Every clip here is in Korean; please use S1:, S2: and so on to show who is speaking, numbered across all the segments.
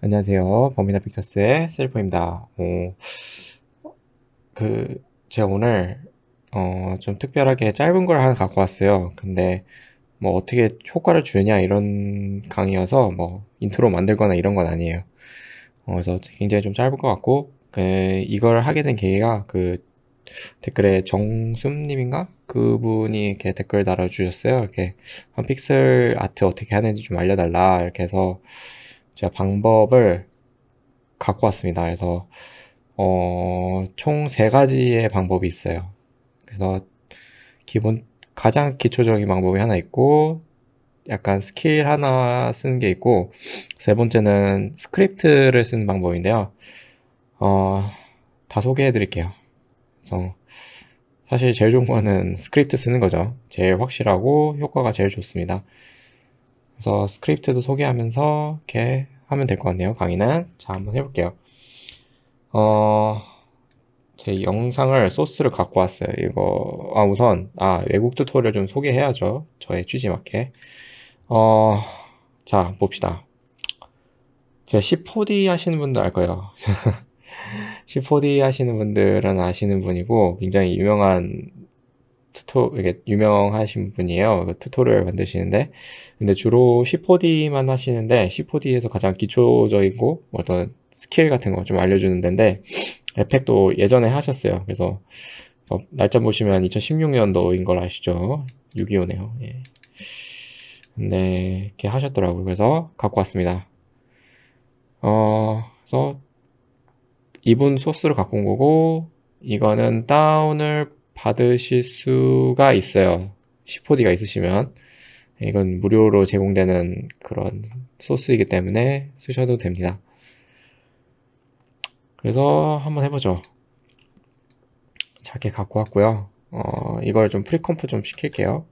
S1: 안녕하세요. 범인아 픽처스의 셀프입니다. 어, 그, 제가 오늘, 어, 좀 특별하게 짧은 걸 하나 갖고 왔어요. 근데, 뭐, 어떻게 효과를 주느냐, 이런 강의여서, 뭐, 인트로 만들거나 이런 건 아니에요. 어, 그래서 굉장히 좀 짧을 것 같고, 그, 이걸 하게 된 계기가, 그, 댓글에 정숨님인가? 그분이 이렇게 댓글 달아주셨어요. 이렇게, 한 픽셀 아트 어떻게 하는지 좀 알려달라, 이렇게 해서, 제가 방법을 갖고 왔습니다. 그래서 어, 총 세 가지의 방법이 있어요. 그래서 기본 가장 기초적인 방법이 하나 있고 약간 스킬 하나 쓰는 게 있고 세 번째는 스크립트를 쓰는 방법인데요. 어, 다 소개해 드릴게요. 그래서 사실 제일 좋은 거는 스크립트 쓰는 거죠. 제일 확실하고 효과가 제일 좋습니다. 그래서 스크립트도 소개하면서 이렇게 하면 될 것 같네요. 강의는. 자, 한번 해볼게요. 어, 제 영상을 소스를 갖고 왔어요. 이거, 아, 우선, 아, 외국 튜토리얼 좀 소개해야죠. 저의 취지 맞게. 어, 자, 봅시다. 제 C4D 하시는 분들 알 거예요. C4D 하시는 분들은 아시는 분이고, 굉장히 유명한 투토 이게 유명하신 분이에요. 그 투토리얼 만드시는데 근데 주로 C4D만 하시는데 C4D에서 가장 기초적이고 어떤 스킬 같은 거 좀 알려주는 데인데 에펙도 예전에 하셨어요. 그래서 어, 날짜 보시면 2016년도인 걸 아시죠? 6.25네요. 예. 근데 이렇게 하셨더라고요. 그래서 갖고 왔습니다. 어, 그래서 이분 소스를 갖고 온 거고 이거는 다운을 받으실 수가 있어요. 1 0포디가 있으시면. 이건 무료로 제공되는 그런 소스이기 때문에 쓰셔도 됩니다. 그래서 한번 해보죠. 작게 갖고 왔고요. 어, 이걸 좀 프리컴프 좀 시킬게요.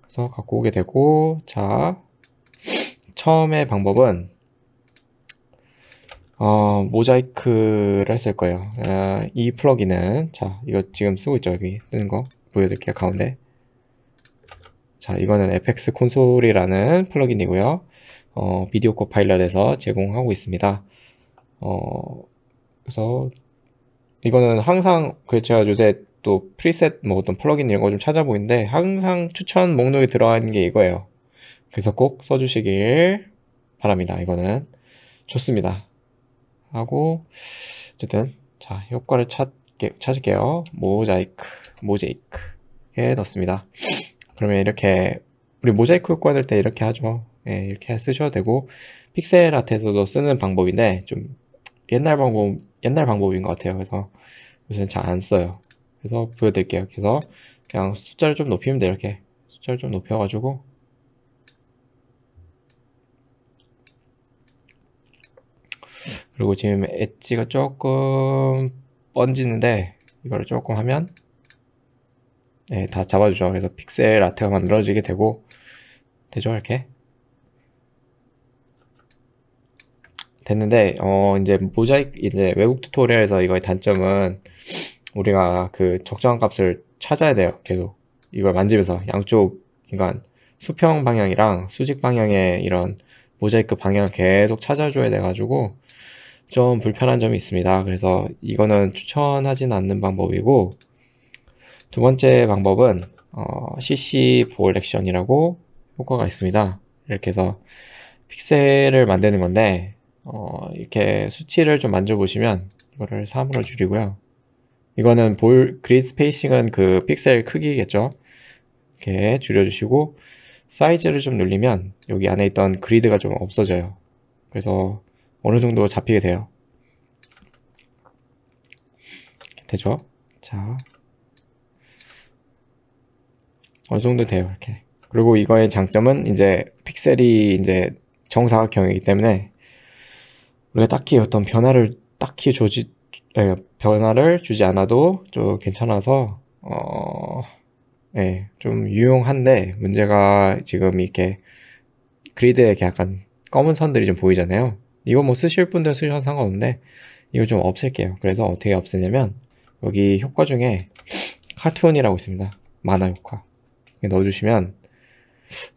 S1: 그래서 갖고 오게 되고, 자, 처음에 방법은 어, 모자이크를 했을 거예요. 아, 이 플러그인은 자 이거 지금 쓰고 있죠 여기 쓰는 거 보여드릴게요 가운데. 자 이거는 FX 콘솔이라는 플러그인이고요. 어, 비디오 코파일럿에서 제공하고 있습니다. 어, 그래서 이거는 항상 그 제가 요새 또 프리셋 뭐 어떤 플러그인 이런 거 좀 찾아보는데 항상 추천 목록에 들어가 있는 게 이거예요. 그래서 꼭 써주시길 바랍니다. 이거는 좋습니다. 하고 어쨌든 자 효과를 찾게, 찾을게요. 모자이크 모자이크에 넣습니다. 그러면 이렇게 우리 모자이크 효과 될 때 이렇게 하죠. 예, 이렇게 쓰셔도 되고 픽셀 아트에서도 쓰는 방법인데 좀 옛날 방법 옛날 방법인 것 같아요. 그래서 요새는 잘 안 써요. 그래서 보여드릴게요. 그래서 그냥 숫자를 좀 높이면 돼 이렇게 숫자를 좀 높여가지고 그리고 지금 엣지가 조금 번지는데 이걸 조금 하면 네, 다 잡아주죠. 그래서 픽셀 아트가 만들어지게 되고 되죠 이렇게 됐는데 어 이제 모자이크 이제 외국 튜토리얼에서 이거의 단점은 우리가 그 적정한 값을 찾아야 돼요. 계속 이걸 만지면서 양쪽 그러 수평 방향이랑 수직 방향의 이런 모자이크 방향을 계속 찾아줘야 돼가지고 좀 불편한 점이 있습니다. 그래서 이거는 추천하진 않는 방법이고 두 번째 방법은 어, CC 볼 액션이라고 효과가 있습니다. 이렇게 해서 픽셀을 만드는 건데 어, 이렇게 수치를 좀 만져보시면 이거를 3으로 줄이고요. 이거는 볼 그리드 스페이싱은 그 픽셀 크기겠죠. 이렇게 줄여주시고 사이즈를 좀 늘리면 여기 안에 있던 그리드가 좀 없어져요. 그래서 어느 정도 잡히게 돼요. 되죠? 자. 어느 정도 돼요, 이렇게. 그리고 이거의 장점은 이제 픽셀이 이제 정사각형이기 때문에 우리가 딱히 어떤 변화를 딱히 조지, 에, 예, 변화를 주지 않아도 좀 괜찮아서, 어, 예, 좀 유용한데 문제가 지금 이렇게 그리드에 약간 검은 선들이 좀 보이잖아요. 이거 뭐 쓰실 분들 쓰셔도 상관없는데 이거 좀 없앨게요. 그래서 어떻게 없애냐면 여기 효과 중에 카툰이라고 있습니다. 만화 효과. 넣어주시면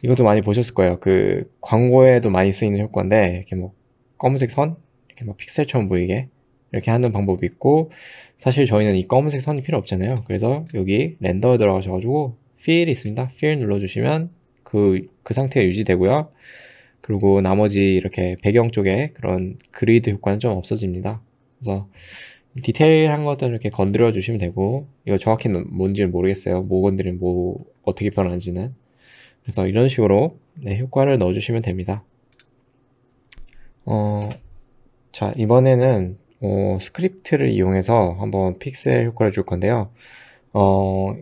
S1: 이것도 많이 보셨을 거예요. 그 광고에도 많이 쓰이는 효과인데 이렇게 뭐 검은색 선, 이렇게 막 픽셀처럼 보이게 이렇게 하는 방법이 있고 사실 저희는 이 검은색 선이 필요 없잖아요. 그래서 여기 렌더에 들어가셔가지고 필이 있습니다. 필 눌러주시면 그, 그 상태가 유지되고요. 그리고 나머지 이렇게 배경 쪽에 그런 그레이드 효과는 좀 없어집니다. 그래서 디테일한 것들은 이렇게 건드려 주시면 되고 이거 정확히 뭔지는 모르겠어요. 뭐 건드리면 뭐 어떻게 변하는지는 그래서 이런 식으로 네, 효과를 넣어 주시면 됩니다. 어, 자 이번에는 어, 스크립트를 이용해서 한번 픽셀 효과를 줄 건데요. 어,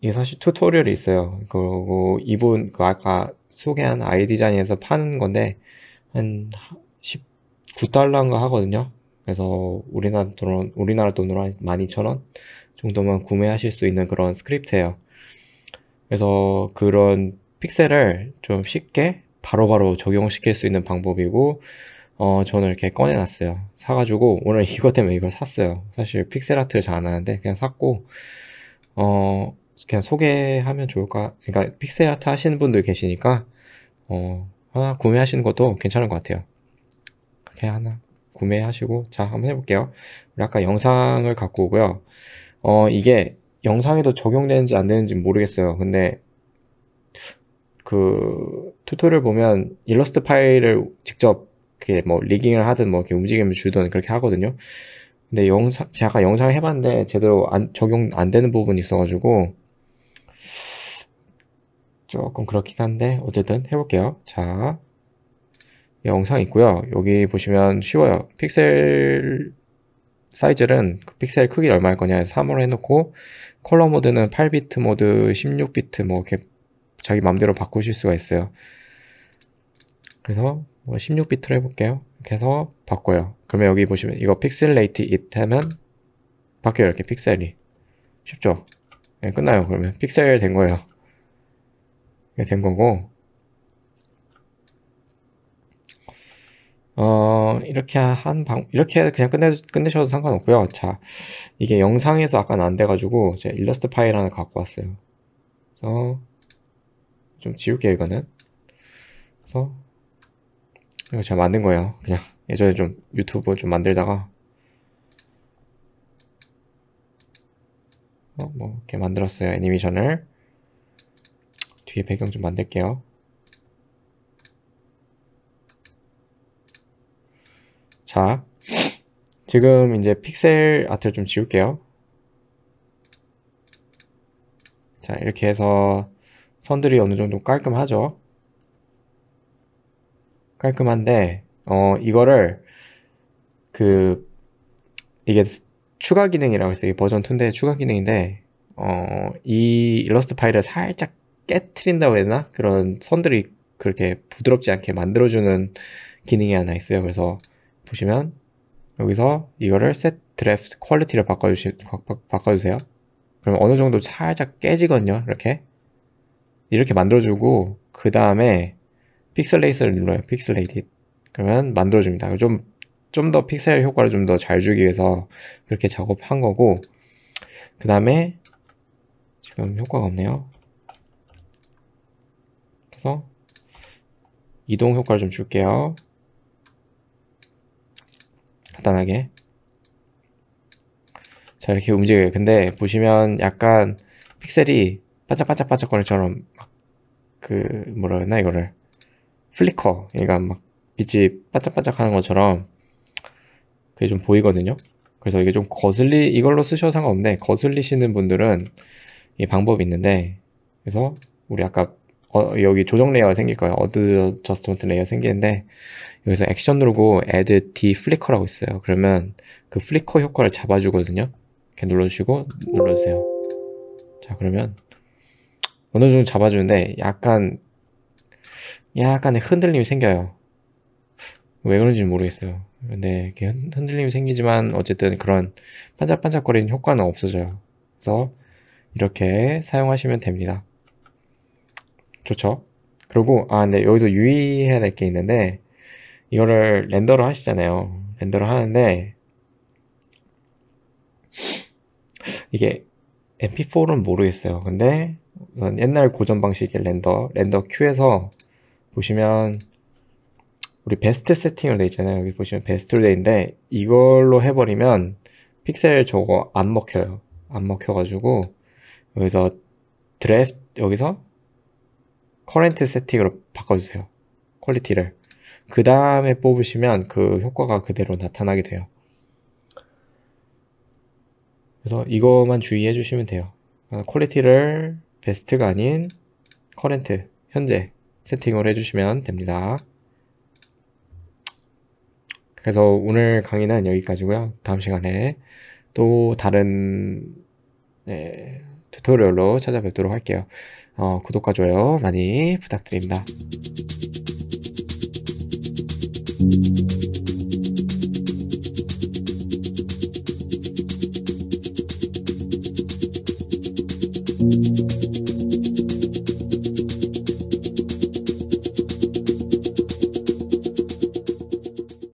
S1: 이게 사실 튜토리얼이 있어요. 그리고 이분 그 아까 소개한 아이디자인에서 파는 건데 한 19달러인가 하거든요. 그래서 우리나라 돈 우리나라 돈으로 한 12,000원 정도만 구매하실 수 있는 그런 스크립트예요. 그래서 그런 픽셀을 좀 쉽게 바로바로 바로 적용시킬 수 있는 방법이고 어, 저는 이렇게 꺼내놨어요. 사가지고, 오늘 이것 때문에 이걸 샀어요. 사실 픽셀아트를 잘 안 하는데, 그냥 샀고, 어, 그냥 소개하면 좋을까? 그러니까 픽셀 아트 하시는 분들 계시니까 어, 하나 구매하시는 것도 괜찮은 것 같아요. 그냥 하나 구매하시고 자 한번 해볼게요. 아까 영상을 갖고 오고요. 어, 이게 영상에도 적용되는지 안 되는지 모르겠어요. 근데 그 튜토리얼 보면 일러스트 파일을 직접 이게뭐 리깅을 하든 뭐 이렇게 움직임을 주든 그렇게 하거든요. 근데 영상 제가 영상을 해봤는데 제대로 안, 적용 안 되는 부분이 있어가지고 조금 그렇긴 한데 어쨌든 해볼게요. 자, 영상 있고요. 여기 보시면 쉬워요. 픽셀 사이즈는 그 픽셀 크기 얼마 할 거냐 3으로 해놓고 컬러 모드는 8비트 모드, 16비트 뭐 이렇게 자기 마음대로 바꾸실 수가 있어요. 그래서 16비트로 해볼게요. 이렇게 해서 바꿔요. 그러면 여기 보시면 이거 픽셀레이트 it 하면 바뀌어요. 이렇게 픽셀이. 쉽죠? 네, 끝나요. 그러면 픽셀 된 거예요. 예, 된 거고 어, 이렇게 한 방, 이렇게 그냥 끝내, 끝내셔도 상관없고요. 자, 이게 영상에서 아까 안 돼가지고, 제가 일러스트 파일 하나 갖고 왔어요. 그래서, 좀 지울게요, 이거는. 그래서, 이거 제가 만든 거예요. 그냥 예전에 좀 유튜브 좀 만들다가, 어, 뭐, 이렇게 만들었어요, 애니메이션을. 뒤에 배경 좀 만들게요. 자, 지금 이제 픽셀 아트를 좀 지울게요. 자, 이렇게 해서 선들이 어느 정도 깔끔하죠? 깔끔한데, 어, 이거를 그, 이게 추가 기능이라고 했어요. 버전 2인데 추가 기능인데, 어, 이 일러스트 파일을 살짝 깨트린다고 해야 되나? 그런 선들이 그렇게 부드럽지 않게 만들어주는 기능이 하나 있어요. 그래서 보시면 여기서 이거를 set draft 퀄리티를 바꿔주시, 바꿔주세요. 그럼 어느 정도 살짝 깨지거든요. 이렇게. 이렇게 만들어주고, 그 다음에 픽셀레이스를 눌러요. 픽셀레이티. 그러면 만들어줍니다. 좀, 좀 더 픽셀 효과를 좀 더 잘 주기 위해서 그렇게 작업한 거고, 그 다음에 지금 효과가 없네요. 해서 이동 효과를 좀 줄게요. 간단하게 자 이렇게 움직여요. 근데 보시면 약간 픽셀이 반짝반짝반짝거리 처럼 막그 뭐라 그랬나 이거를 플리커 그러막 빛이 반짝반짝하는 것처럼 그게 좀 보이거든요. 그래서 이게 좀 거슬리 이걸로 쓰셔도 상관없는데 거슬리시는 분들은 이 방법이 있는데 그래서 우리 아까 어, 여기 조정 레이어가 생길 거예요. 어드 저스트먼트 레이어 생기는데 여기서 액션 누르고 add d flicker라고 있어요. 그러면 그 flicker 효과를 잡아주거든요. 이렇게 눌러주시고 눌러주세요. 자 그러면 어느 정도 잡아주는데 약간 약간의 흔들림이 생겨요. 왜 그런지 모르겠어요. 근데 이렇게 흔들림이 생기지만 어쨌든 그런 반짝반짝거리는 효과는 없어져요. 그래서 이렇게 사용하시면 됩니다. 좋죠. 그리고 아 근데 여기서 유의해야 될 게 있는데 이거를 렌더를 하시잖아요. 렌더를 하는데 이게 MP4는 모르겠어요. 근데 옛날 고전 방식의 렌더, 렌더 큐에서 보시면 우리 베스트 세팅으로 되어 있잖아요. 여기 보시면 베스트로 되어 있는데 이걸로 해버리면 픽셀 저거 안 먹혀요. 안 먹혀가지고 여기서 드래프 여기서 커렌트 세팅으로 바꿔주세요. 퀄리티를. 그 다음에 뽑으시면 그 효과가 그대로 나타나게 돼요. 그래서 이것만 주의해 주시면 돼요. 아, 퀄리티를 베스트가 아닌 커렌트, 현재 세팅으로 해주시면 됩니다. 그래서 오늘 강의는 여기까지고요. 다음 시간에 또 다른 네, 튜토리얼로 찾아뵙도록 할게요. 어, 구독과 좋아요 많이 부탁드립니다.